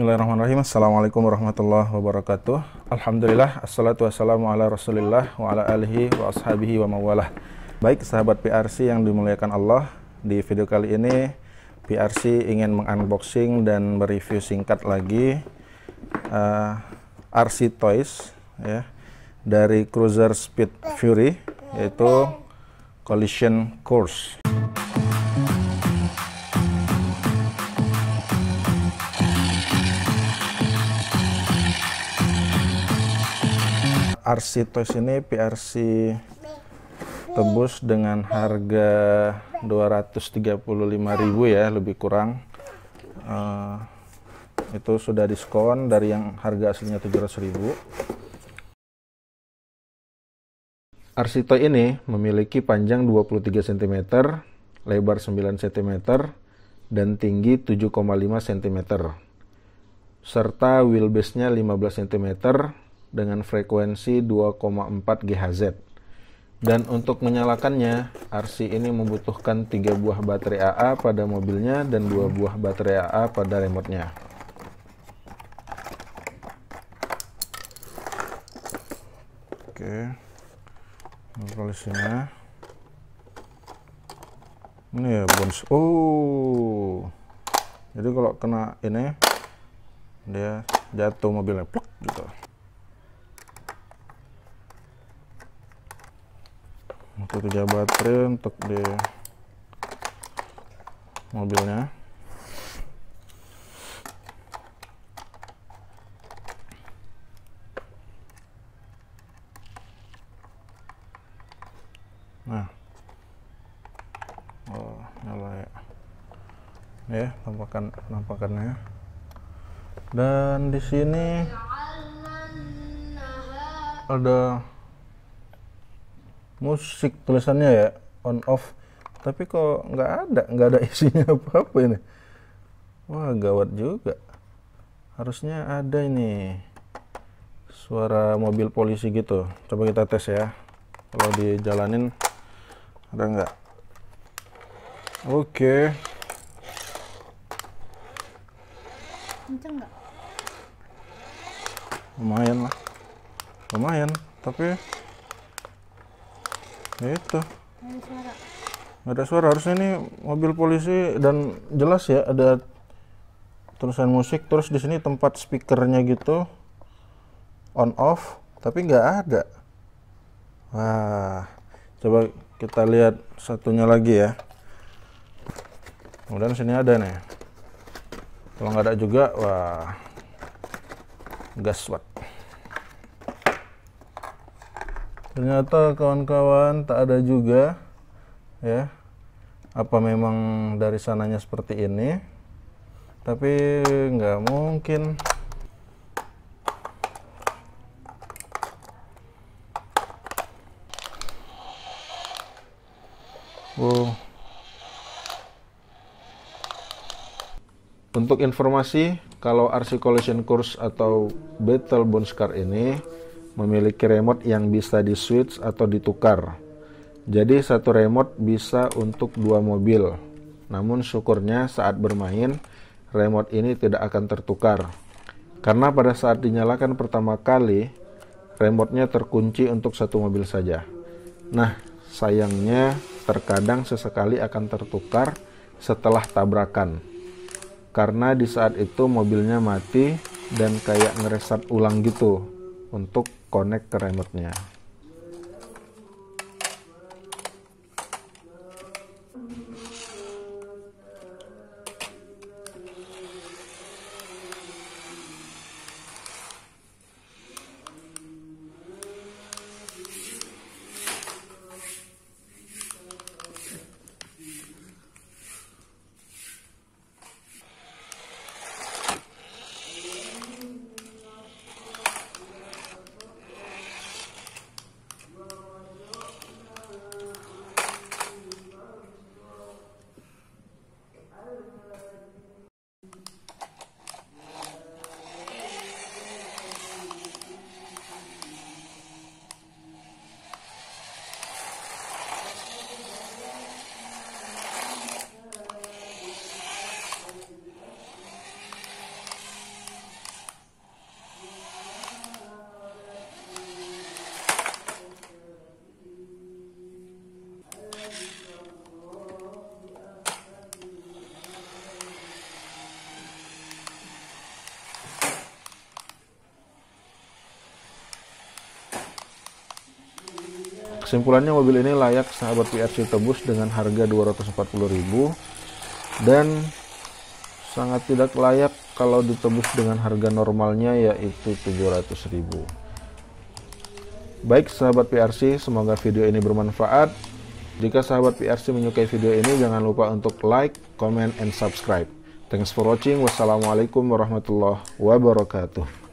Bismillahirrahmanirrahim. Assalamualaikum warahmatullahi wabarakatuh. Alhamdulillah, assalatu wassalamu ala rasulillah wa ala alihi wa ashabihi wa mawalah. Baik sahabat PRC yang dimuliakan Allah, di video kali ini PRC ingin mengunboxing dan mereview singkat lagi uh, eh, RC Toys ya dari Cruiser Speed Fury yaitu Collision Course. RC Toys ini PRC tebus dengan harga 235.000 ya lebih kurang uh, itu sudah diskon dari yang harga aslinya 700.000 Arsito ini memiliki panjang 23 cm, lebar 9 cm, dan tinggi 7,5 cm. Serta wheelbase-nya 15 cm dengan frekuensi 2,4 GHz. Dan untuk menyalakannya, RC ini membutuhkan 3 buah baterai AA pada mobilnya dan 2 buah baterai AA pada remote-nya. Oke. Polisinya. Ini ya bons. Oh. Jadi kalau kena ini dia jatuh mobilnya plek gitu. 63 baterai untuk di mobilnya nah oh nyala ya ya tampakan tampakannya dan di sini ada musik tulisannya ya on off tapi kok nggak ada nggak ada isinya apa apa ini wah gawat juga harusnya ada ini suara mobil polisi gitu coba kita tes ya kalau dijalanin ada nggak oke okay. lumayan lah lumayan tapi itu nggak ada suara harusnya ini mobil polisi dan jelas ya ada tulisan musik terus di sini tempat speakernya gitu on off tapi nggak ada wah coba kita lihat satunya lagi ya kemudian sini ada nih kalau nggak ada juga wah gas what ternyata kawan-kawan tak ada juga ya apa memang dari sananya seperti ini tapi nggak mungkin wow untuk informasi kalau RC Collision Course atau Battle Bone Scar ini memiliki remote yang bisa di switch atau ditukar. Jadi satu remote bisa untuk dua mobil. Namun syukurnya saat bermain, remote ini tidak akan tertukar. Karena pada saat dinyalakan pertama kali, remote terkunci untuk satu mobil saja. Nah, sayangnya terkadang sesekali akan tertukar setelah tabrakan. Karena di saat itu mobilnya mati dan kayak ngereset ulang gitu untuk connect ke remote nya Kesimpulannya mobil ini layak sahabat PRC tebus dengan harga 240.000 dan sangat tidak layak kalau ditebus dengan harga normalnya yaitu 700.000. Baik sahabat PRC, semoga video ini bermanfaat. Jika sahabat PRC menyukai video ini jangan lupa untuk like, comment and subscribe. Thanks for watching. Wassalamualaikum warahmatullahi wabarakatuh.